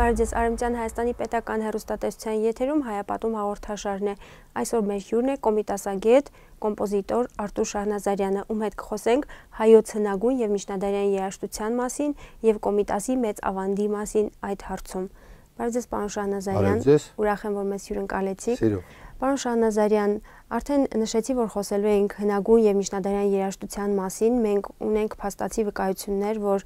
Բարև ձեզ Արեմտյան Հայաստանի պետական հերոստատեսության եթերում հայապատում հաղորդաշարն է։ Այսօր մեր հյուրն է կոմիտասագետ, կոմպոզիտոր Արտուր Շահնազարյանը, ում հետ կխոսենք հայոց հնագույն եւ միջնադարյան երաժշտության մասին եւ կոմիտասի մեծ ավանդի մասին այդ հարցում։ Բարև ձեզ, պարոն Շահնազարյան։ Ուրախ եմ, որ մեզ հյուրընկալեցիք։ Սիրով։ Պարոն Շահնազարյան, Արդեն նշեցի, որ խոսելու ենք հնագույն եւ միջնադարյան երաժշտության մասին։ Մենք ունենք փաստացի վկայություններ, որ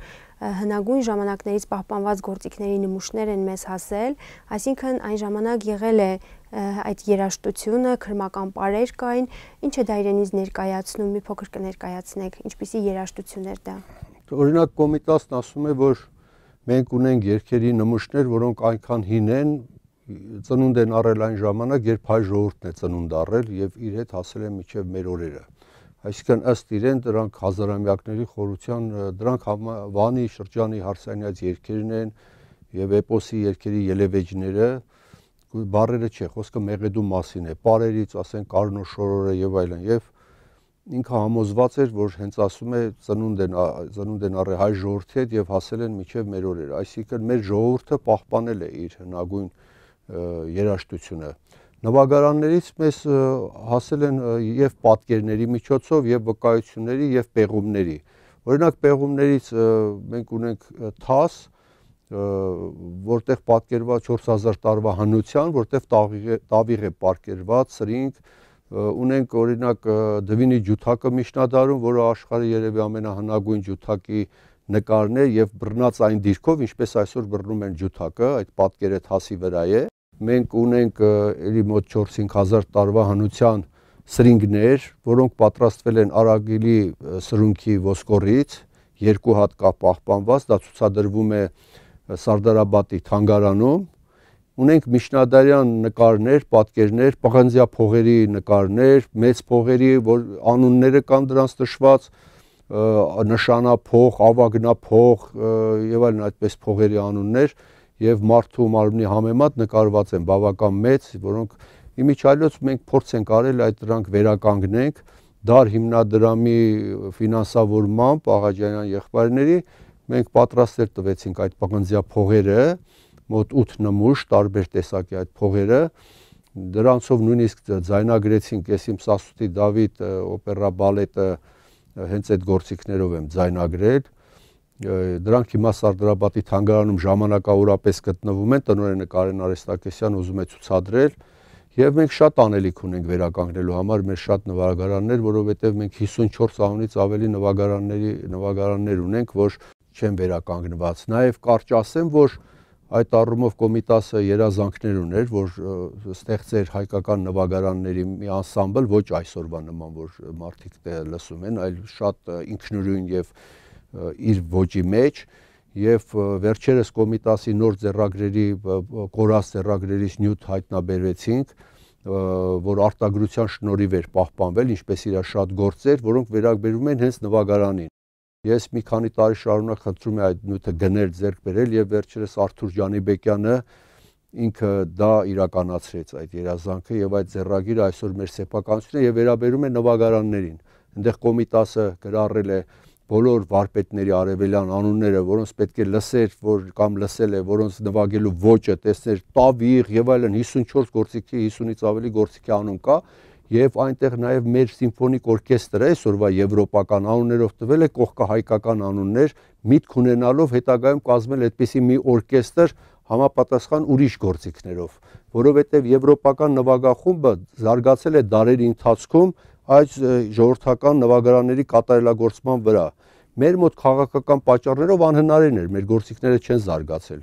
հնագույն ժամանակներից պահպանված գործիքների նմուշներ են մեզ հասել, այսինքն այն ժամանակ եղել է այդ երաժշտությունը, քրմական պարեր կային, ինչը դա իրենից ներկայացնում, մի փոքր կներկայացնենք, ինչպիսի երաժշտություն էր դա։ Օրինակ Կոմիտասն ասում է, որ մենք ունենք երկերի նմուշներ, որոնք այնքան հին են, ծնունդ են առել այն ժամանակ, երբ հայ ժողովուրդն է ծնունդ առել եւ իր հետ հասել է միջև մեր օրերը։ Այսինքն ըստ իրեն դրանք հազարամյակների խորության դրանք Վանի շրջանի հարսանյաց երկերն են եւ էպոսի երկերի ելևեջները բարերը չէ, խոսքը մեղեդու մասին է, պարերից, ասենք Կարնո շորորը եւ այլն եւ ինքը համոզված էր, որ հենց ասում է ծնունդ են ծնունդ են առել հայ ժողովրդի հետ եւ հասել են միջև մեր օրերը։ Այսինքն մեր ժողովուրդը պահպանել է իր հնագույն երաշտությունը։ Նվագարաններից մեզ հասել են եւ պատկերների միջոցով եւ վկայությունների եւ պեղումների։ Օրինակ պեղումներից մենք ունենք թաս, որտեղ պատկերված 4000 տարվա հանության, որտեղ տավիղ է պատկերված, սրինգ, ունենք օրինակ դվինի ջութակը միջնադարում, որը աշխարհի երևի ամենահնագույն ջութակի նկարն է եւ բռնած այն դիրքով, ինչպես այսօր բռնում են ջութակը, այդ պատկերը թասի վրա է։ Մենք ունենք էլի մոտ 4-5000 տարվա հանության սրինգներ, որոնք պատրաստվել են արագիլի սրունքի ոսկորից, երկու հատ կա պահպանված, դա ցուցադրվում է Սարդարաբատի թանգարանում։ Ունենք միջնադարյան նկարներ, պատկերներ, Պղանձյա փողերի նկարներ, մեծ փողերի, որ անունները կան դրանց նշված, նշանափող, ավագնափող եւ այլն այդպես փողերի անուններ, եւ մարդու մարմնի համեմատ նկարված են բավական մեծ, որոնք իմիջայլոց մենք փորձ ենք արել այդ դրանք վերականգնենք դար հիմնադրամի ֆինանսավորմամբ Աղաջանյան եղբայրների մենք պատրաստել տվեցինք այդ պղնձյա փողերը, մոտ 8 նմուշ տարբեր տեսակի այդ փողերը դրանցով նույնիսկ ձայնագրեցինք ես իմ Սասուտի Դավիթ օպերա բալետը հենց այդ գործիքներով եմ ձայնագրել դրանք հիմա Սարդարաբատի թանգարանում ժամանակավորապես գտնվում են, տնօրենը Կարեն Արեստակեսյան ուզում է ցուցադրել, եւ մենք շատ անելիք ունենք վերականգնելու համար մեր շատ նվագարաններ, որովհետեւ մենք 54 անունից ավելի նվագարանների նվագարաններ ունենք, որ չեն վերականգնված։ Նաեւ կարճ ասեմ, որ այդ առումով կոմիտասը երազանքներ ուներ, որ ստեղծեր հայկական նվագարանների մի անսամբլ ոչ այսօրվա նման, որ մարդիկ լսում են, այլ շատ ինքնուրույն եւ և իր ոճի մեջ եւ վերջերս կոմիտասի նոր ձեռագրերի կորած ձեռագրերից նյութ հայտնաբերվեցինք որ արտագրության շնորհիվ էր պահպանվել, ինչպես իր շատ գործեր, որոնք վերաբերում են հենց նվագարանին։ Ես մի քանի տարի շարունակ խնդրում եմ այդ նյութը գնել, ձեռք բերել եւ վերջերս Արթուր Ջանիբեկյանը ինքը դա իրականացրեց այդ երազանքը եւ այդ ձեռագիրը այսօր մեր սեփականությունն է եւ վերաբերում է նվագարաններին։ Այնտեղ կոմիտասը գրառել է, է բոլոր վարպետների արևելյան անունները, որոնց պետք է լսեր, որ կամ լսել է, որոնց նվագելու ոճը տեսներ, տավիղ եւ այլն 54 գործիքի 50-ից ավելի գործիքի անուն կա եւ այնտեղ նաեւ մեր սիմֆոնիկ օրկեստրը այսօրվա եվրոպական անուններով տվել է կողքահայկական անուններ, միտք ունենալով հետագայում կազմել այդպիսի մի օրկեստր համապատասխան ուրիշ գործիքներով, որովհետեւ եվրոպական նվագախումբը զարգացել է դարերի ընթացքում այս ժողովրդական նվագարանների կատարելագործման վրա։ Մեր մոտ քաղաքական պատճառներով անհնարին էր, մեր գործիքները չեն զարգացել։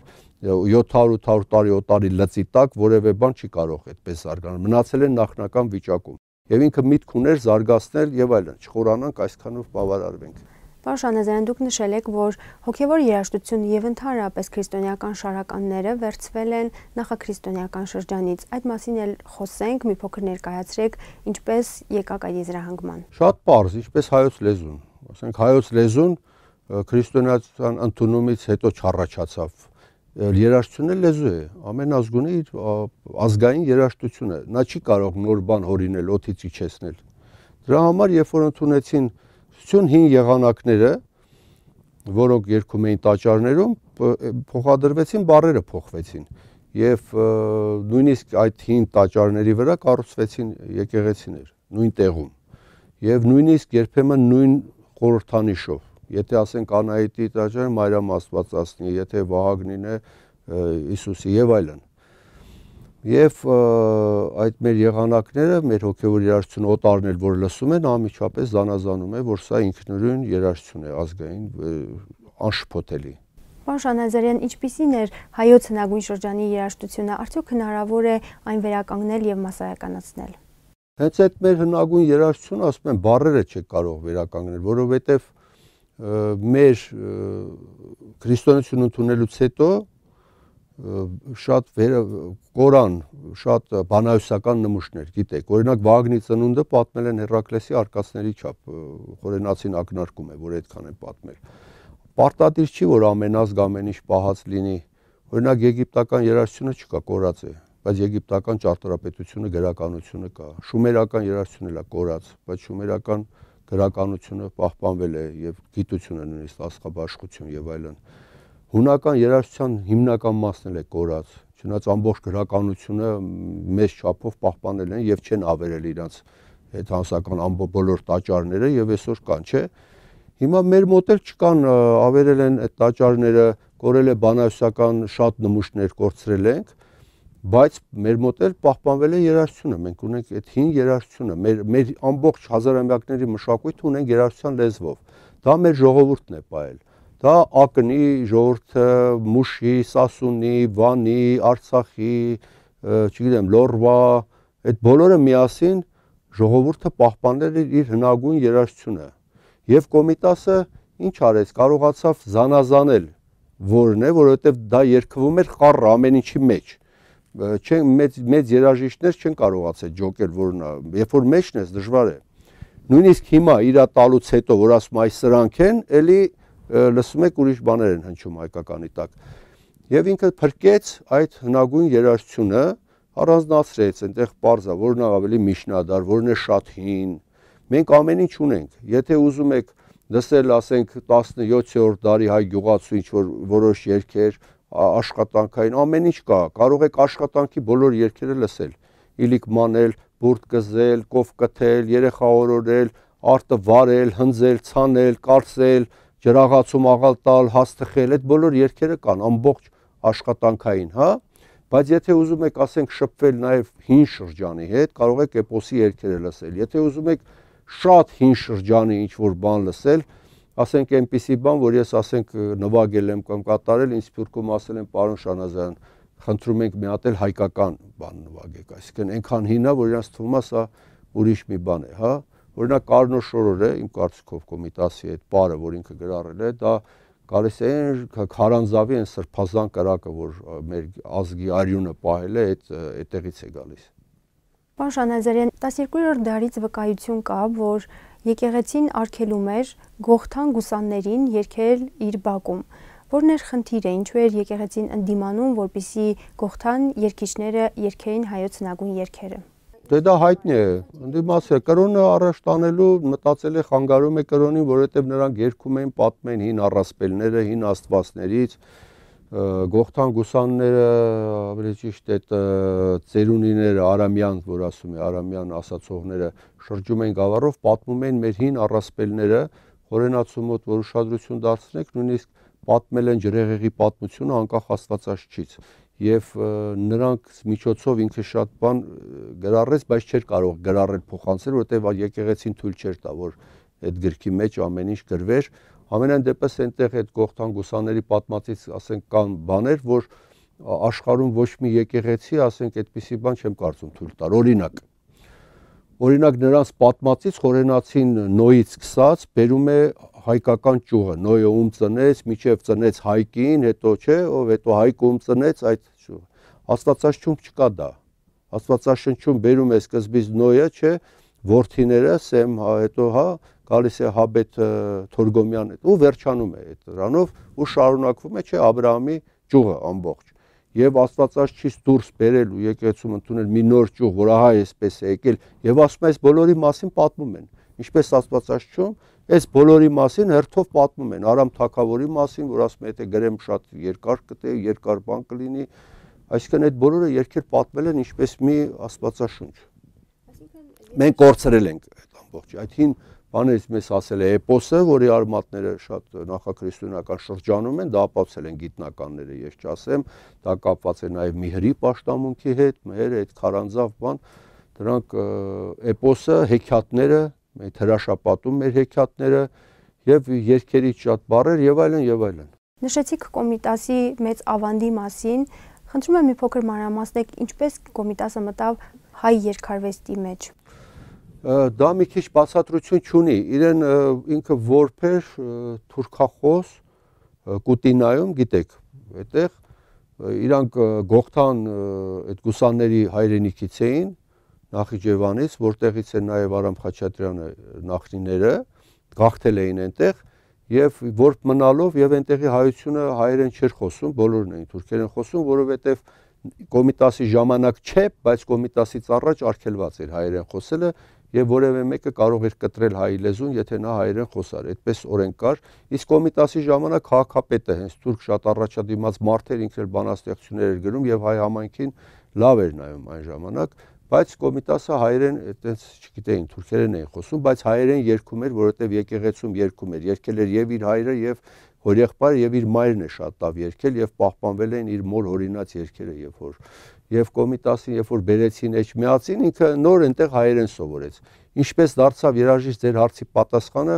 700-800 տարի օտարի լծի տակ որևէ բան չի կարող այդպես զարգանալ։ Մնացել են նախնական վիճակում։ Եվ ինքը միտք ուներ զարգացնել եւ այլն, չխորանանք այսքանով բավարարվենք։ Պարոն Շանազարյան, դուք նշել եք, որ հոգևոր երաժշտություն եւ ընդհանրապես քրիստոնեական շարականները վերցվել են նախաքրիստոնեական շրջանից։ Այդ մասին էլ խոսենք, մի փոքր ներկայացրեք, ինչպես եկաք այդ եզրահանգման։ Շատ པարզ, ինչպես հայոց լեզուն։ Ասենք հայոց լեզուն քրիստոնեական ընդունումից հետո չառաջացավ երաշտությունը լեզու է, ամեն ազգունի իր ազգային երաշտությունը, նա չի կարող նոր բան հորինել, օթից իջեցնել։ Դրա համար երբ որ ընդունեցին Կոնստիտուցիոն հին եղանակները, որոնք երկում էին տաճարներում, փոխադրվեցին, բարերը փոխվեցին եւ նույնիսկ այդ հին տաճարների վրա կառուցվեցին եկեղեցիներ նույն տեղում եւ նույնիսկ երբեմն նույն խորհրդանիշով եթե ասենք անահիտի տաճարը Մարիամ Աստվածածնի եթե Վահագնին է Հիսուսի եւ այլն Եվ այդ մեր եղանակները, մեր հոգևոր երաշխություն օտարն էլ որ լսում են, անմիջապես զանազանում է, որ սա ինքնուրույն երաշխություն է, ազգային անշփոթելի։ Պարոն Շանազարյան, ինչպիսին էր հայոց հնագույն շրջանի երաժշտությունը, արդյոք հնարավոր է այն վերականգնել եւ massայականացնել։ Հենց այդ մեր հնագույն երաժշտությունը, ասում եմ, բարերը չէ կարող վերականգնել, որովհետեւ մեր քրիստոնեություն ընդունելուց հետո շատ վեր Կորան, շատ բանայուսական նմուշներ, գիտեք, օրինակ Վագնի ծնունդը պատմել են Հերակլեսի արկածների չափ, խորենացին ակնարկում է, որ այդքան են պատմել։ Պարտադիր չի, որ ամենազգ ամեն ինչ պահած լինի։ Օրինակ եգիպտական երաժշտությունը չկա, կորած է, բայց եգիպտական ճարտարապետությունը գրականությունը կա։ Շումերական երաժշտությունն էլա կորած, բայց շումերական գրականությունը պահպանվել է եւ գիտությունը նույնիսկ աստղաբաշխություն եւ այլն։ այլ Հունական երաժշտության հիմնական մասն էլ է կորած, չնայած ամբողջ գրականությունը մեծ չափով պահպանել են եւ չեն ավերել իրաց այդ հասական ամբողջ բոլոր տաճարները եւ այսօր կան, չէ՞։ Հիմա մեր մոտ էլ չկան, ավերել են այդ տաճարները, կորել է բանահյուսական շատ նմուշներ կորցրել ենք, բայց մեր մոտ էլ պահպանվել է երաժշտությունը։ Մենք ունենք այդ հին երաժշտությունը, մեր մեր ամբողջ հազարամյակների մշակույթը ունենք երաժշտության լեզվով։ Դա մեր ժողովուրդն է ողել։ Դա ակնի ժողովրդը, մուշի, սասունի, վանի, արցախի, չգիտեմ, լորվա, այդ բոլորը միասին ժողովուրդը պահպանել իր հնագույն երաշխությունը։ Եվ կոմիտասը ինչ արեց, կարողացավ զանազանել որն է, որովհետև դա երկվում էր խառը ամեն ինչի մեջ չեն մեծ մեծ երաժիշտներ չեն կարողացել ջոկել որն է երբ որ մեջն է դժվար է նույնիսկ հիմա իրա տալուց հետո որ ասում այս սրանք են էլի լսում եք ուրիշ բաներ են հնչում հայկականի տակ։ Եվ ինքը փրկեց այդ հնագույն երաժշտությունը, առանձնացրեց, այնտեղ parza, որն է ավելի միշնադար, որն է շատ հին։ Մենք ամեն ինչ ունենք։ Եթե ուզում եք լսել, ասենք 17-րդ դարի հայ գյուղացու ինչ որ որոշ երգեր, աշխատանքային ամեն ինչ կա, կարող եք աշխատանքի բոլոր երգերը լսել։ Իլիկ մանել, բուրդ կզել, կով կթել, երեխա օրորել, արտը վարել, հնձել, ցանել, կարսել, ջրաղացում աղալ տալ, հաց թխել, այդ բոլոր երկերը կան ամբողջ աշխատանքային, հա? Բայց եթե ուզում եք, ասենք, շփվել նաև հին շրջանի հետ, կարող եք էպոսի երկերը լսել։ Եթե ուզում եք շատ հին շրջանի ինչ որ բան լսել, ասենք այնպիսի բան, որ ես ասենք նվագել եմ կամ կատարել, ինձ Սփյուռքում ասել են պարոն Շանազարյան, խնդրում ենք մի հատ էլ հայկական բան նվագեք, այսինքն այնքան հին է, որ իրաց թվում է սա ուրիշ մի բան է, հա? Օրինակ Կարնո Շորորը իմ կարծիքով Կոմիտասի այդ բարը, որ ինքը գրառել է, դա գալիս է այն քարանձավի այն սրբազան կրակը, որ մեր ազգի արյունը պահել է, այդ այդտեղից է գալիս։ Պարոն Շանազարյան, 12-րդ դարից վկայություն կա, որ եկեղեցին արգելում էր գողթան գուսաններին երկել իր բակում։ Որն էր խնդիրը, ինչու էր եկեղեցին ընդդիմանում, որպիսի գողթան երկիչները երկեին հայոց նագուն երկերը։ Դե դա հայտնի է։ Դիմաց է կրոնը առաջ տանելու մտածել է խանգարում է կրոնին, որովհետև նրանք երկում էին պատմեն հին առասպելները, հին աստվածներից, գողթան գուսանները, ավելի ճիշտ այդ ծերունիները, արամյան, որ ասում է, արամյան ասացողները շրջում են գավառով, պատմում են մեր հին առասպելները, հորենացու մոտ որ ուշադրություն դարձնեք, նույնիսկ պատմել են ջրեղեղի պատմությունը անկախ աստվածաշչից եւ նրանք միջոցով ինքը շատ բան գրառեց, բայց չէր կարող գրառել փոխանցել, որովհետեւ եկեղեցին թույլ չէր տա, որ այդ գրքի մեջ ամեն ինչ գրվեր։ Ամենայն դեպս այնտեղ այդ գողթան գուսաների պատմածից ասենք կան բաներ, որ աշխարհում ոչ մի եկեղեցի, ասենք այդպիսի բան չեմ կարծում թույլ տար։ Օրինակ Օրինակ նրանց պատմածից խորենացին նոյից սկսած բերում է հայկական ճյուղը, նոյոում ծնեց, միջև ծնեց հայկին, հետո չէ, ով հետո հայկում ծնեց այդ ճյուղը։ Աստվածաշնչում չկա դա։ Աստվածաշնչում բերում է սկզբից նոյը, չէ, որդիները, սեմ, հա, հետո հա, գալիս է Հաբեթ Թորգոմյան հետ ու վերջանում է դրանով ու շարունակվում է չէ Աբրահամի ճյուղը ամբողջ եւ Աստվածաշից դուրս բերել ու եկեցում ընդունել մի նոր ճյուղ, որ ահա այսպես է եկել եւ ասում այս բոլորի մասին պատմում են։ Ինչպես Աստվածաշչում այս բոլորի մասին հերթով պատմում են Արամ Թագավորի մասին, որ ասում է, եթե գրեմ շատ երկար կտե, երկար բան կլինի։ Այսինքն այդ բոլորը երկեր պատմել են ինչպես մի Աստվածաշունչ։ Մենք կորցրել ենք այդ ամբողջը։ Այդ հին բաներից մեզ ասել է էպոսը, որի արմատները շատ նախաքրիստոնեական շրջանում են, դա ապացել են գիտնականները, ես չասեմ, դա կապված է նաև Միհրի պաշտամունքի հետ, մեր այդ քարանձավ բան, դրանք էպոսը, հեքիաթները, այդ հրաշապատում մեր հեքիաթները եւ երկերից շատ բառեր եւ այլն եւ այլն։ Նշեցիք կոմիտասի մեծ ավանդի մասին, Խնդրում եմ մի փոքր մանրամասնեք, ինչպես կոմիտասը մտավ հայ երկարվեստի մեջ դա մի քիչ բացատրություն չունի։ Իրեն ինքը որբ էր թուրքախոս Կուտինայում, գիտեք, այդտեղ իրանք Գողթան այդ գուսանների հայրենիքից էին, Նախիջևանից, որտեղից է նաև Արամ Խաչատրյանը նախնիները գաղթել էին այնտեղ եւ որբ մնալով եւ այնտեղի հայությունը հայերեն չէր խոսում, բոլորն էին թուրքերեն խոսում, որովհետեւ կոմիտասի ժամանակ չէ, բայց կոմիտասից առաջ արգելված էր հայերեն խոսելը եւ որևէ մեկը կարող էր կտրել հայ լեզուն, եթե նա հայերեն խոսար։ Այդպես օրենք կար։ Իսկ Կոմիտասի ժամանակ քաղաքապետը հենց թուրք շատ առաջադիմած մարդ էր, ինքն էլ բանաստեղծություններ էր գրում եւ հայ համայնքին լավ էր նայում այն ժամանակ, բայց Կոմիտասը հայերեն այտենց չգիտեին, թուրքերեն էին խոսում, բայց հայերեն երգում էր, որովհետեւ եկեղեցում երգում էր։ Երգել էր եւ իր հայրը եւ հորեղբայրը եւ իր մայրն է շատ լավ երգել եւ պահպանվել են իր մոր օրինաց երգերը եւ հոր եւ Կոմիտասին, երբ որ բերեցին էջ միացին, ինքը նոր այնտեղ հայերեն սովորեց։ Ինչպես դարձավ երաժիշտ ձեր հարցի պատասխանը,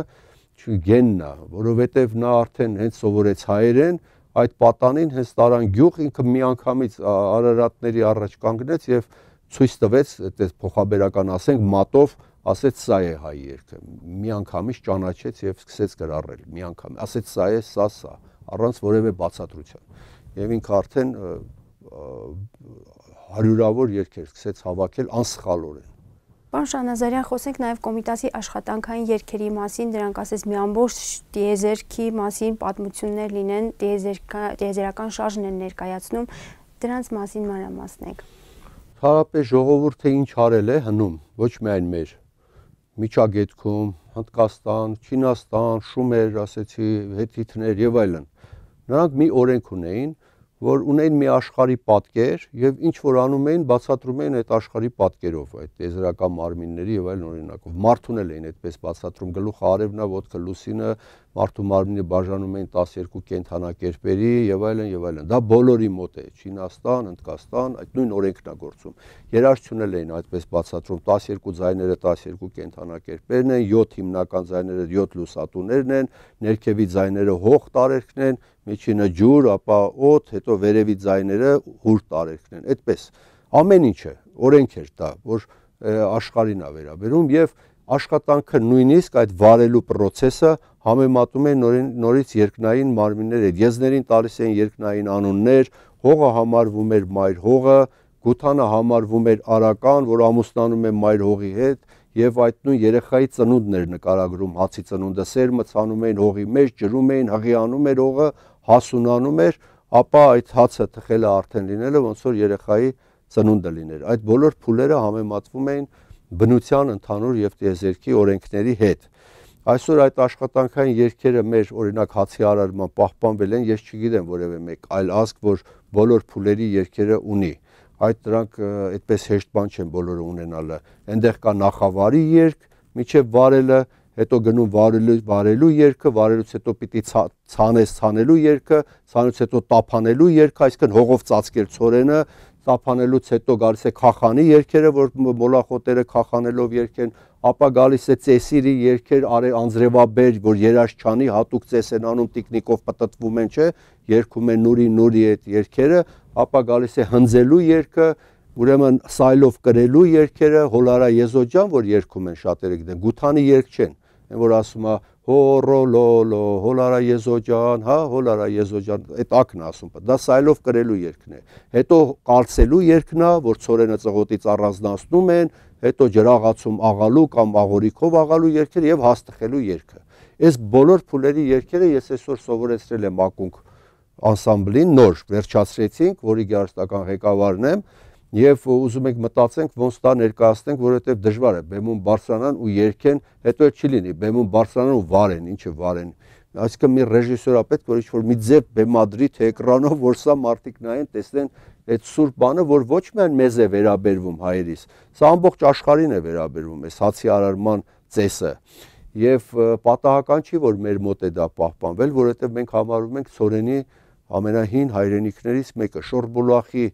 գեննա, որովհետեւ նա արդեն հենց սովորեց հայերեն, այդ պատանին հենց տարան գյուղ ինքը միանգամից Արարատների առաջ կանգնեց եւ ցույց տվեց այդպես փոխաբերական ասենք մատով ասեց սա է հայ երգը միանգամից ճանաչեց եւ սկսեց գրառել միանգամ ասեց սա է սա սա առանց որևէ բացատրության եւ ինքը արդեն հարյուրավոր երկեր սկսեց հավաքել անսխալորեն։ Պարոն Շանազարյան, խոսենք նաև կոմիտասի աշխատանքային երկերի մասին, դրանք ասես մի ամբողջ դիեզերքի մասին պատմություններ լինեն, դիեզերական շարժն են ներկայացնում, դրանց մասին մանրամասնեք։ Հարապես ժողովուրդը ինչ արել է հնում, ոչ միայն մեր միջագետքում, Հնդկաստան, Չինաստան, Շումեր, ասեցի, հետիթներ եւ այլն։ Նրանք մի օրենք ունեին, որ ունեն մի աշխարհի պատկեր եւ ինչ որ անում էին բացատրում էին այդ աշխարհի պատկերով այդ եզրակա մարմինների եւ այլն օրինակով մարդուն էլ էին այդպես բացատրում գլուխը արևնա ոդկը լուսինը մարդու մարմինը բաժանում էին 12 կենթանակերպերի եւ այլն եւ այլն։ Դա բոլորի մոտ է, Չինաստան, Հնդկաստան, այդ նույն օրենքն է գործում։ Երաշխիքներ էին այդպես բացատրում, 12 ձայները 12 կենթանակերպերն են, 7 հիմնական ձայները 7 լուսատուներն են, ներքևի ձայները հող տարերքն են, միջինը ջուր, ապա օդ, հետո վերևի ձայները հուր տարերքն են, այդպես։ Ամեն ինչը օրենք էր դա, որ աշխարհին է վերաբերում եւ և աշխատանքը նույնիսկ այդ վարելու process-ը համեմատում է նորին, նորից երկնային մարմիններ հետ։ Եզներին տալիս են երկնային անուններ, հողը համարվում էր մայր հողը, գութանը համարվում էր արական, որ ամուսնանում է մայր հողի հետ, եւ այդ նույն երեխայի ծնունդներ նկարագրում, հացի ծնունդը սերմը ցանում էին հողի մեջ, ջրում էին, հղիանում էր հողը, հասունանում էր, ապա այդ հացը թխելը արդեն լինելը ոնց որ երեխայի ծնունդը լիներ։ Այդ բոլոր փուլերը համեմատվում էին բնության ընդհանուր եւ տիեզերքի օրենքների հետ։ Այսօր այդ աշխատանքային երկերը մեր օրինակ հացի արարման պահպանվել են, ես չգիտեմ որևէ մեկ այլ ազգ, որ բոլոր փուլերի երկերը ունի։ Այդ դրանք այդպես հեշտ բան չեն բոլորը ունենալը։ Այնտեղ կա նախավարի երկ, միջև վարելը, հետո գնում վարելու վարելու երկը, վարելուց հետո պիտի ցանես ցանելու երկը, ցանուց հետո տափանելու երկը, այսինքն հողով ծածկել ծորենը, ծափանելուց հետո գալիս է քախանի երկերը, որ մոլախոտերը քախանելով երկեն, ապա գալիս է ծեսիրի երկեր, արե անձրևաբեր, որ երաշչանի հատուկ ծես են անում տիկնիկով պատտվում են, չէ, երկում են նուրի նուրի այդ երկերը, ապա գալիս է հնձելու երկը, ուրեմն սայլով կրելու երկերը, հոլարա եզոջան, որ երկում են շատերը գիտեն, գութանի երկ չեն, են որ ասում է հորոլոլո, հոլարա եզոջան, հա, հոլարա եզոջան, այդ ակն ասում, դա սայլով կրելու երկն է։ Հետո կալցելու երկնա, որ ծորենը ծղոտից առանձնացնում են, հետո ջրաղացում աղալու կամ աղորիքով աղալու երկերը եւ հաստխելու երկը։ Այս բոլոր փուլերի երկերը ես այսօր սովորեցրել եմ ակունք անսամբլին նոր վերջացրեցինք, որի գարստական ղեկավարն եմ, եւ ուզում ենք մտածենք ոնց դա ներկայացնենք, որովհետեւ դժվար է բեմում բարձրանան ու երկեն, հետո չի լինի, բեմում բարձրանան ու վարեն, ինչը վարեն։ Այսինքն մի ռեժիսորա պետք որ ինչ-որ մի ձև բեմադրի թե էկրանով, որ սա մարդիկ նայեն, տեսնեն այդ սուրբ բանը, որ ոչ միայն մեզ է վերաբերվում հայերիս, սա ամբողջ աշխարհին է վերաբերվում, այս հացի արարման ծեսը եւ պատահական չի որ մեր մոտ է դա պահպանվել որովհետեւ մենք համարում ենք ծորենի ամենահին հայրենիքներից մեկը շորբուլախի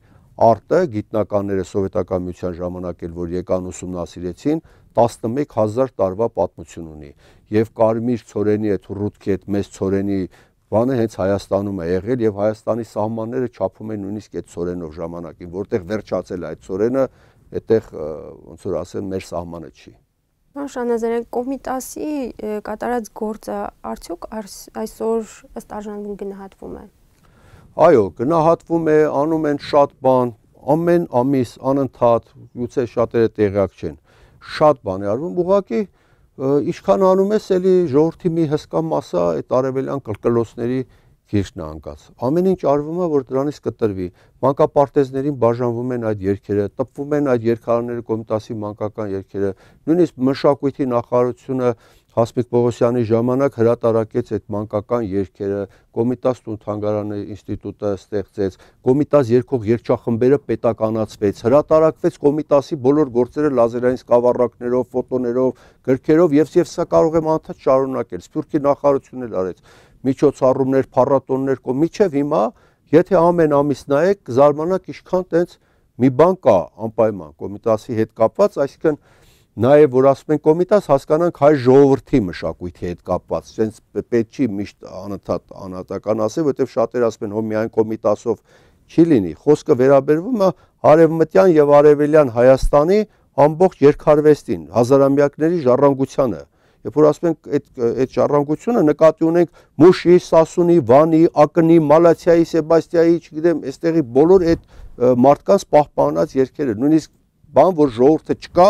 արտը գիտնականները սովետական միության ժամանակ էլ որ եկան ուսումնասիրեցին 11000 տարվա պատմություն ունի եւ կարմիր ծորենի այդ ռուտքի այդ մեծ ծորենի բանը հենց Հայաստանում է եղել եւ Հայաստանի սահմանները չափում են նույնիսկ այդ ծորենով ժամանակին որտեղ վերջացել է այդ ծորենը այդտեղ ոնց որ ասեն մեր սահմանը չի Պարոն Շանազարյան կոմիտասի կատարած գործը արդյոք այսօր ըստ արժանին գնահատվում է Այո, գնահատվում է, անում են շատ բան, ամեն ամիս անընդհատ, գուցե շատերը տեղյակ չեն։ Շատ բան է արվում, ուղղակի ինչքան անում ես, էլի ժողովրդի մի հսկա մասը այդ արևելյան կլկլոցների գիրքն է անկած։ Ամեն ինչ արվում է, որ դրանից կտրվի։ Մանկապարտեզներին բաժանվում են այդ երկերը, տպվում են այդ երկարանները կոմիտասի մանկական երկերը։ Նույնիսկ մշակույթի նախարարությունը Հասմիկ Պողոսյանի ժամանակ հրատարակեց այդ մանկական երկերը, Կոմիտաս Տուն-Թանգարանի ինստիտուտը ստեղծեց, Կոմիտաս երկող երգչախմբերը պետականացվեց, հրատարակվեց Կոմիտասի բոլոր գործերը լազերային սկավառակներով, ֆոտոներով, գրքերով եւ եւ սա կարող եմ անդադ շարունակել։ Սփյուռքի նախարարությունն էլ արեց միջոցառումներ, փառատոններ կո միջև հիմա, եթե ամեն ամիս նայեք, զարմանաք ինչքան տենց մի բան կա անպայման Կոմիտասի հետ կապված, այսինքն նաև որ ասում են կոմիտաս հասկանանք հայ ժողովրդի մշակույթի հետ կապված, սենց պետք չի միշտ անընդհատ անհատական ասել, որովհետև շատեր ասում են հո միայն կոմիտասով չի լինի։ Խոսքը վերաբերվում է արևմտյան եւ արևելյան Հայաստանի ամբողջ երկարվեստին, հազարամյակների ժառանգությանը։ Երբ որ ասում ենք այդ այդ ժառանգությունը նկատի ունենք Մուշի, Սասունի, Վանի, Ակնի, Մալացիայի, Սեբաստիայի, չգիտեմ, այստեղի բոլոր այդ մարդկանց պահպանած երկերը, նույնիսկ բան որ ժողովուրդը չկա,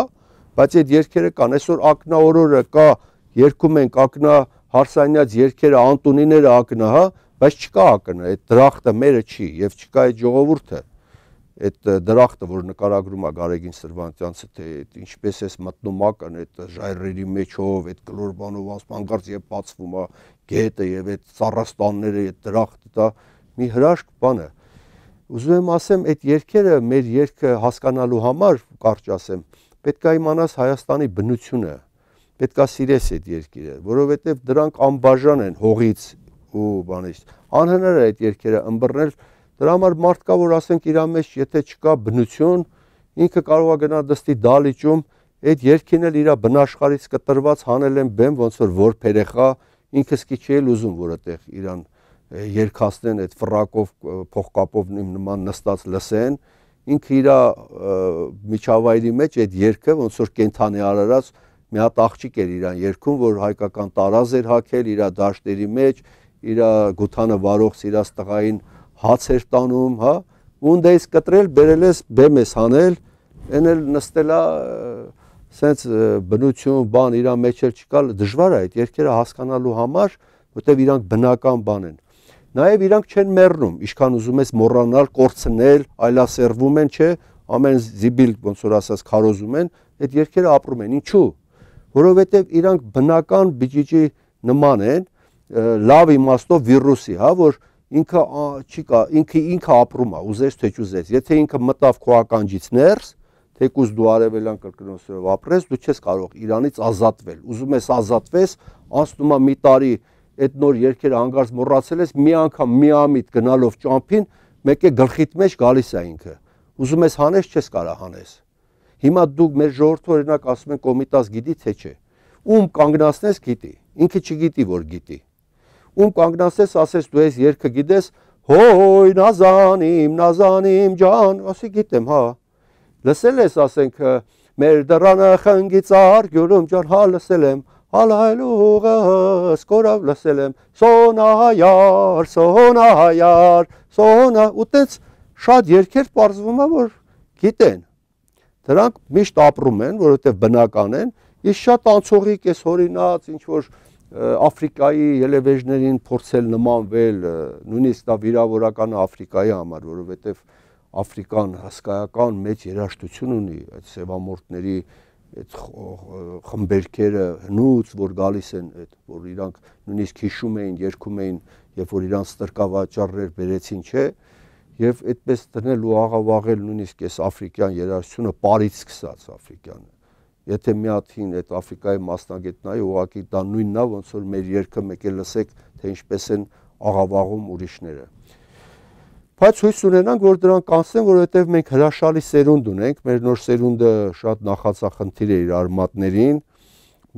բայց այդ երկերը կան, այսօր ակնաորորը կա, երկում ենք ակնա հարսանյաց երկերը, Անտունիները ակնա, հա, բայց չկա ակնը, այդ դրախտը մերը չի եւ չկա այդ ժողովուրդը այդ դրախտը, որ նկարագրում է Գարեգին Սրվանտյանցը, թե այդ ինչպես էս մտնում ակն այդ ժայռերի մեջով, այդ գլորբանով անսպանգարծ եւ բացվում է գետը եւ այդ ծառաստանները, այդ դրախտը դա մի հրաշք բան է։ Ուզում եմ ասեմ, այդ երկերը մեր երկը հասկանալու համար կարճ ասեմ, պետք է իմանաս Հայաստանի բնությունը, պետք է սիրես այդ երկիրը, որովհետև դրանք անբաժան են հողից ու բանից։ Անհնար է այդ երկերը ըմբռնել։ Դրա համար մարդ կա, որ ասենք իր մեջ, եթե չկա բնություն, ինքը կարող է գնալ դստի դալիճում, այդ երկին էլ իր բնաշխարից կտրված հանել են բեմ, ոնց որ որ փերեխա, ինքս քիչ էլ ուզում որտեղ իրան երկացնեն այդ ֆրակով փողկապով նման նստած լսեն, ինքը իր միջավայրի մեջ այդ երկը ոնց որ կենթանի արարած մի հատ աղջիկ էր իրան երկում, որ հայկական տարազ էր հակել իր դաշտերի մեջ, իր գութանը վարող սիրած տղային հաց էր տանում, հա, ունդեից կտրել, բերել ես բեմես հանել, այն էլ նստելա սենց բնություն, բան իրա մեջ էլ չկա, դժվար է այդ երկերը հասկանալու համար, որտեղ իրանք բնական բան են։ Նաև իրանք չեն մեռնում, ինչքան ուզում ես մռանալ, կորցնել, այլասերվում են, չէ, ամեն զիբիլ ոնց որ ասած քարոզում են, այդ երկերը ապրում են։ Ինչու՞։ Որովհետև իրանք բնական բջիջի նման են, լավ իմաստով վիրուսի, հա, որ ինքը չի կա, ինքը ինքը ապրում է, ուզես թե չուզես։ Եթե ինքը մտավ քո ականջից ներս, թեկուզ դու արևելյան կրկնոսով ապրես, դու չես կարող Իրանից ազատվել։ Ուզում ես ազատվես, անցնում է մի տարի այդ նոր երկերը հանգարց մոռացել ես, մի անգամ միամիտ գնալով ճամփին, մեկ է գլխիդ մեջ գալիս է ինքը։ Ուզում ես հանես, չես կարա հանես։ Հիմա դու մեր ժողովրդը օրինակ ասում են կոմիտաս գիտի թե չէ։ Ում կանգնացնես գիտի, ինքը չգիտի որ գիտի։ Ում կանգնացես ասես դու ես երկը գիտես, հոյ նազանիմ, նազանիմ ջան, ասի գիտեմ, հա։ Լսել ես ասենք մեր դրանը խնգից արգյունում ջան, հա լսել եմ, Հալայլուղը սկորավ լսել եմ, սոնահայար, սոնահայար, սոնա, ու տենց շատ երկեր պարզվում է, որ գիտեն, դրանք միշտ ապրում են, որովհետև բնական են, ես շատ անցողիկ ես հորինած, ինչ-որ Աֆրիկայի ելևեժներին փորձել նմանվել, նույնիսկ դա վիրավորականը Աֆրիկայի համար, որովհետև Աֆրիկան հսկայական մեծ երաշտություն ունի այդ սևամորտների այդ խմբերքերը հնուց որ գալիս են այդ որ իրանք նույնիսկ հիշում էին երգում էին երբ որ իրանք ստրկավաճառներ բերեցին չէ եւ այդպես դնել ու աղավաղել նույնիսկ այս աֆրիկյան երաժշտությունը Փարիզ սկսած աֆրիկյանը եթե մի հատ հին այդ աֆրիկայի մասնագետնայի ուղակի դա նույնն է ոնց որ մեր երգը մեկ է լսեք թե ինչպես են աղավաղում ուրիշները բայց հույս ունենանք, որ դրանք կանցնեն, որովհետև մենք հրաշալի սերունդ ունենք, մեր նոր սերունդը շատ նախածախնդիր է իր արմատներին,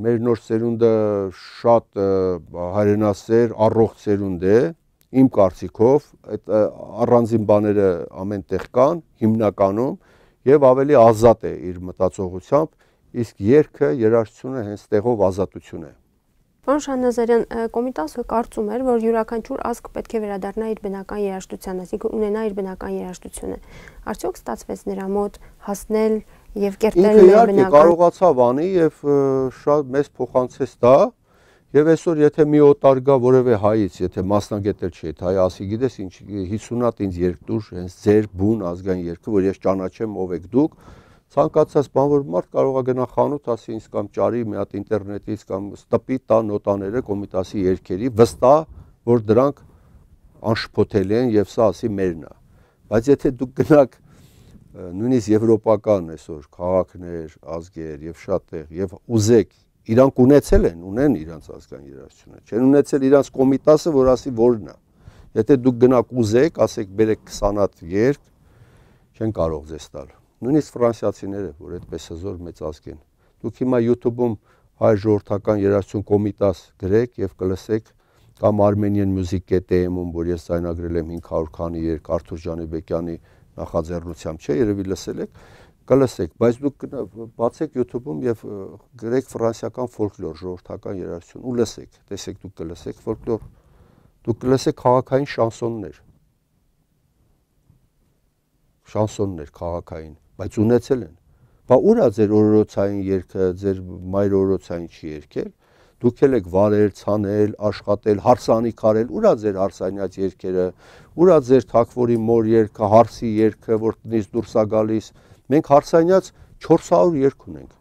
մեր նոր սերունդը շատ հայրենասեր, առողջ սերունդ է, իմ կարծիքով, այդ առանձին բաները ամենտեղ կան, հիմնականում, եւ ավելի ազատ է իր մտածողությամբ, իսկ երգը, երաժշտությունը հենց տեղով ազատություն է։ Պարոն Շանազարյան, կոմիտասը կարծում էր, որ յուրաքանչյուր ազգ պետք է վերադառնա իր բնական երաժշտությանը, այսինքն ունենա իր բնական երաժշտությունը։ Արդյոք ստացվեց նրա մոտ հասնել եւ կերտել նրա բնական։ Ինքը իհարկե կարողացավ անի եւ շատ մեծ փոխանցեց դա։ Եվ այսօր եթե մի օտար գա որևէ հայից, եթե մասնագետել չէ, հայ ասի, գիտես ինչ 50-ատ ինձ երկտուր, հենց ձեր բուն ազգային երկը, որ ես ճանաչեմ ով եք դուք, ցանկացած բան որ մարդ կարող է գնա խանութ ասի ինձ կամ ճարի մի հատ ինտերնետից կամ ստպի տա նոտաները կոմիտասի երկերի վստահ որ դրանք անշփոթելի են եւ սա ասի մերն է բայց եթե դուք գնաք նույնիսկ եվրոպական այսօր քաղաքներ ազգեր եւ շատ տեղ եւ ուզեք իրանք ունեցել են ունեն իրանք ազգային երաժշտությունը չեն ունեցել իրանք կոմիտասը որ ասի որն է եթե դուք գնաք ուզեք ասեք բերեք 20 հատ երկ չեն կարող ձեզ տալ նույնիսկ ֆրանսիացիները, որ այդպես հզոր մեծ ազգ են։ Դուք հիմա YouTube-ում հայ ժողովրդական երաժշտություն կոմիտաս գրեք եւ կլսեք կամ Armenian music.am-ում, որ ես ցայնագրել եմ 500 քանի երկ Արթուր Ջանեբեկյանի նախաձեռնությամբ, չէ, երևի լսել եք, կլսեք, բայց դուք բացեք YouTube-ում եւ գրեք ֆրանսիական ֆոլկլոր, ժողովրդական երաժշտություն ու լսեք, տեսեք դուք կլսեք ֆոլկլոր, դուք կլսեք քաղաքային շանսոններ, շանսոններ քաղաքային բայց ունեցել են։ Բա ուրա ձեր օրորոցային երգը, ձեր մայր օրորոցային չի երգել։ Դուք ել եք վարել, ցանել, աշխատել, հարսանի քարել, ուրա ձեր հարսանյաց երգերը, ուրա ձեր թակվորի մոր երգը, հարսի երգը, որ տնից դուրս է գալիս։ Մենք հարսանյաց 400 երգ ունենք։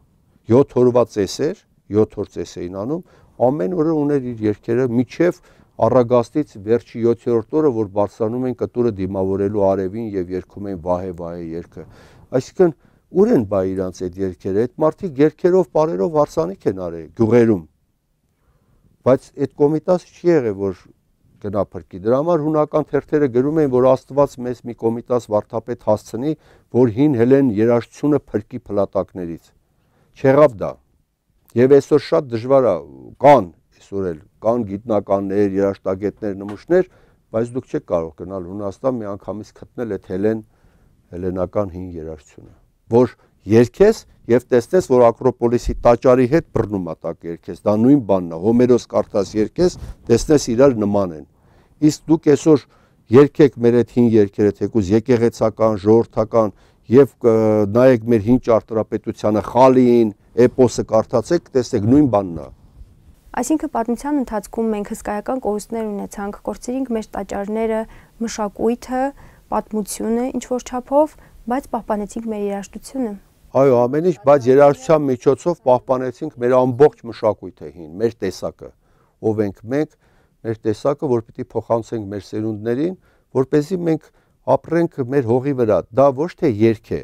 7 օրվա ծեսեր, 7 օր ծես էին անում, ամեն օրը ուներ իր երգերը միջև առագաստից վերջի 7-րդ օրը, որ բարձրանում են կտուրը դիմավորելու արևին եւ երգում են վահե վահե երգը։ Այսինքն ուր են բայ իրանց այդ երկերը, այդ մարդիկ երկերով, parերով հարսանիք են արել գյուղերում։ Բայց այդ կոմիտասը չի եղել, որ գնա փրկի։ Դրա համար հունական թերթերը գրում էին, որ Աստված մեզ մի կոմիտաս վարդապետ հասցնի, որ հին Հելեն երաշխությունը փրկի փլատակներից։ Չեղավ դա։ Եվ այսօր շատ դժվար է, կան այսօր էլ կան գիտնականներ, երաշտագետներ, նմուշներ, բայց դուք չեք կարող գնալ Հունաստան մի անգամից գտնել այդ Հելեն հելենական հին երաժշտությունը, որ երկես եւ տեսնես, որ Ակրոպոլիսի տաճարի հետ բռնում է տակ երկես, դա նույն բանն է, Հոմերոս կարդաս երկես, տեսնես իրար նման են։ Իսկ դուք այսօր երկեք մեր այդ հին երկերը, թեկուզ եկեղեցական, ժողովրդական եւ նայեք մեր հին ճարտարապետությանը, խալին, էպոսը կարդացեք, տեսեք նույն բանն է։ Այսինքն պատմության ընթացքում մենք հսկայական կորուստներ ունեցանք, կորցրինք մեր տաճարները, մշակույթը, պատմությունը ինչ որ չափով, բայց պահպանեցինք մեր երաժշտությունը։ Այո, ամեն ինչ, բայց երաժշտության միջոցով պահպանեցինք մեր ամբողջ մշակույթը հին, մեր տեսակը, ով ենք մենք, մեր տեսակը, որ պիտի փոխանցենք մեր սերունդներին, որ เป զի մենք ապրենք մեր հողի վրա։ Դա ոչ թե երգ է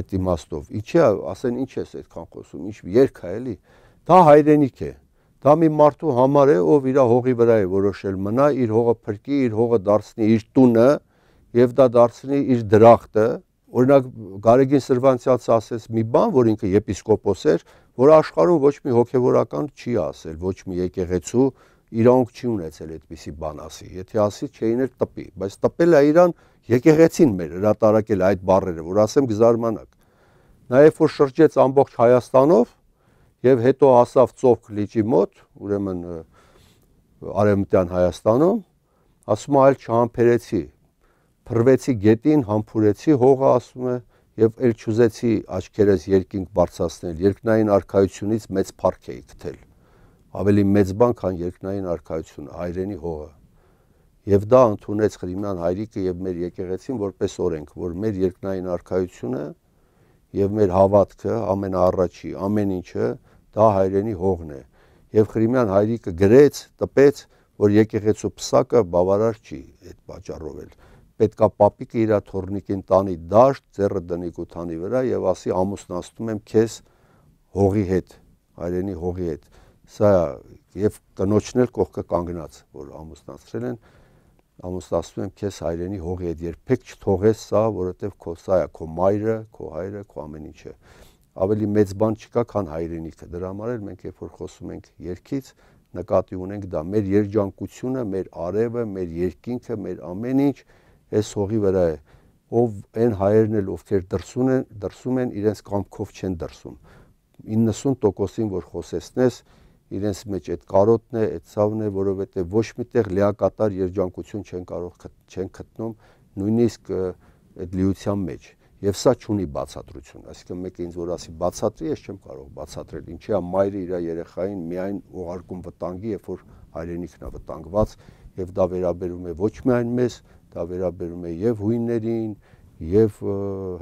այդ իմաստով։ Ինչի՞ ասեն ինչ ես այդքան խոսում, ինչ երգ է էլի։ Դա հայրենիք է։ Դա մի մարդու համար է, ով իր հողի վրա է որոշել մնա, իր հողը փրկի, իր հողը դարձնի իր տունը, եւ դա դարձնի իր դրախտը, օրինակ Գարեգին Սրվանցյալը ասեց մի բան, որ ինքը եպիսկոպոս էր, որ աշխարհում ոչ մի հոգևորական չի ասել, ոչ մի եկեղեցու իրանք չի ունեցել այդպիսի բան ասի։ Եթե ասի, չէին էլ տպի, բայց տպել է Իրան եկեղեցին մեր հրատարակել այդ բառերը, որ ասեմ գզարմանակ։ Նաև որ շրջեց ամբողջ Հայաստանով եւ հետո հասավ Ծովք լիճի մոտ, ուրեմն արևմտյան Հայաստանում, ասում է այլ չհամբերեցի փռվեցի գետին, համբուրեցի հողը, ասում է, եւ ել չուզեցի աչքերս երկինք բարձրացնել։ Երկնային արքայությունից մեծ փառք էի գտել։ Ավելի մեծ բան, քան երկնային արքայությունը, հայրենի հողը։ Եվ դա ընդունեց Խրիմնան հայրիկը եւ մեր եկեղեցին որպես օրենք, որ մեր երկնային արքայությունը եւ մեր հավատքը ամենաառաջի, ամեն ինչը դա հայրենի հողն է։ Եվ Խրիմնան հայրիկը գրեց, տպեց, որ եկեղեցու պսակը բավարար չի այդ պատճառով էլ պետքա papիկը իր թորնիկին տանի դաշտ, ձեռը դնի գութանի վրա եւ ասի ամուսնացնում եմ քեզ հողի հետ, հայրենի հողի հետ։ Սա եւ կնոջն էլ կողքը կանգնած, որ ամուսնացրել են, ամուսնացնում եմ քեզ հայրենի հողի հետ, երբեք չթողես սա, որովհետեւ քո սա է, քո մայրը, քո հայրը, քո ամեն ինչը։ Ավելի մեծ բան չկա, քան հայրենիքը։ Դրա համար էլ մենք երբ որ խոսում ենք երկից, նկատի ունենք դա մեր երջանկությունը, մեր արևը, մեր երկինքը, մեր ամեն ինչ, մեր այս հողի վրա է ով այն հայերն էլ ովքեր դրսում են դրսում են իրենց կամքով չեն դրսում 90%-ին որ խոսեցնես իրենց մեջ այդ կարոտն է, այդ ցավն է, որովհետև ոչ միտեղ լիակատար երջանկություն չեն կարող չեն գտնում նույնիսկ այդ լիության մեջ եւ սա ճունի բացատրություն այսինքն մեկը ինձ որ ասի բացատրի ես չեմ կարող բացատրել ինչի է մայրը իր երեխային միայն ուղարկում վտանգի երբ որ հայրենիքն է վտանգված եւ դա վերաբերում է ոչ միայն մեզ դա վերաբերում է եւ հույներին, եւ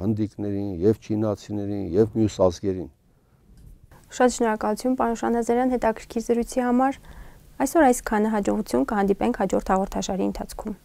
հնդիկներին, եւ չինացիներին, եւ մյուս ազգերին։ Շատ շնորհակալություն պարոն Շանազարյան հետաքրքիր զրույցի համար։ Այսօր այսքանը հաջողություն կհանդիպենք հաջորդ հաղորդաշարի ընթացքում։